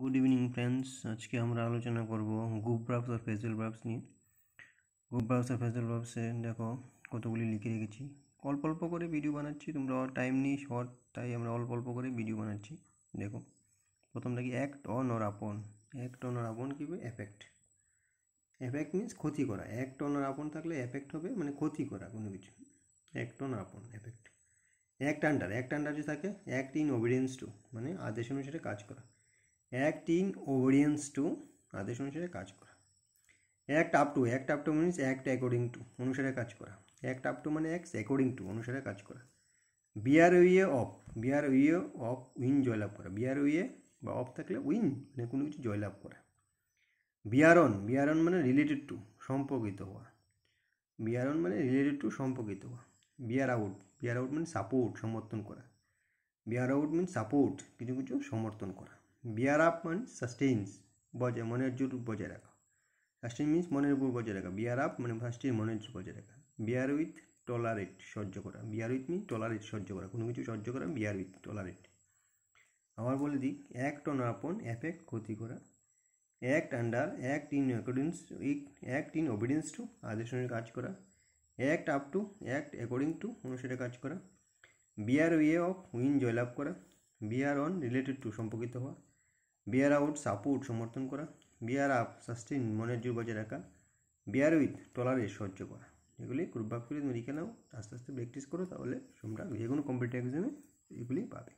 good evening friends আজকে আমরা আলোচনা করব গ্রুপ ব্রাফস আর ফেসিয়াল ব্রাফস নিয়ে গ্রুপ ব্রাফস আর ফেসিয়াল ব্রাফসে দেখো কতগুলি লিখে রেখেছি অল্প অল্প করে ভিডিও বানাচ্ছি তোমরা টাইম নেই শর্ট তাই আমরা অল্প অল্প করে ভিডিও বানাচ্ছি দেখো প্রথমটা কি act on or upon act on or upon কী হবে এফেক্ট এফেক্ট মিনস ক্ষতি করা অ্যাক্ট অন অর আপন থাকলে এফেক্ট হবে মানে ক্ষতি করা কোনো কিছু act on upon effect act under act under যে থাকে অ্যাক্ট ইন ওবিডিয়েন্স টু মানে আদেশ অনুসারে কাজ করা অ্যাক্ট ইন ওভেরিয়েন্স টু আদেশ অনুসারে কাজ করা act up to act up to means act according to অনুসারে কাজ করা অ্যাক্ট আপ টু মানে অ্যাক্ট অ্যাকর্ডিং টু অনুসারে কাজ করা bear way of bear way of win জয়লাভ করা বিআর উইয়ে বা অফ থাকলে উইন মানে কোনো কিছু জয়লাভ করা বিয়ারন বিয়ারন মানে রিলেটেড টু সম্পর্কিত হওয়া বিয়ারন মানে রিলেটেড টু সম্পর্কিত হওয়া বিয়ার আউট বিয়ার আউট মানে সাপোর্ট সমর্থন করা বিয়ার আউট মিন সাপোর্ট কিছু কিছু সমর্থন করা বিয়ার আপ মানে সাস্টেইনস বজায় মনের জোর বজায় রাখা সাস্টেইন মিনস মনের উপর বজায় রাখা বিয়ার আপ মানে ফার্স্টেই মনের জোর বজায় রাখা বিয়ার উইথ টলারেট সহ্য করা বিয়ার উইথ মিন টলারেট সহ্য করা কোনো কিছু সহ্য করা বিয়ার উইথ টলারেট আবার বলে দিই অ্যাক্ট অন আপন অ্যাফেক্ট ক্ষতি করা act under act in accordance with act in obedience to আদেশনের কাজ করা act up to act according to অনুসারে কাজ করা বিয়ার ওয়ে অফ উইন জয়লাভ করা বিয়ার অন রিলেটেড টু সম্পর্কিত হওয়া বিয়ার আউট সাপোর্ট সমর্থন করা বিয়ার আপ সাস্টেন মনের জোর বজায় রাখা বিয়ার উইথ টলারে সহ্য করা এগুলি গ্রুপ বাক্য করে লিখে নাও আস্তে আস্তে প্র্যাকটিস করো তাহলে তোমরা যে কোনো কম্পিটিটিভ এক্সামে এগুলি পাবে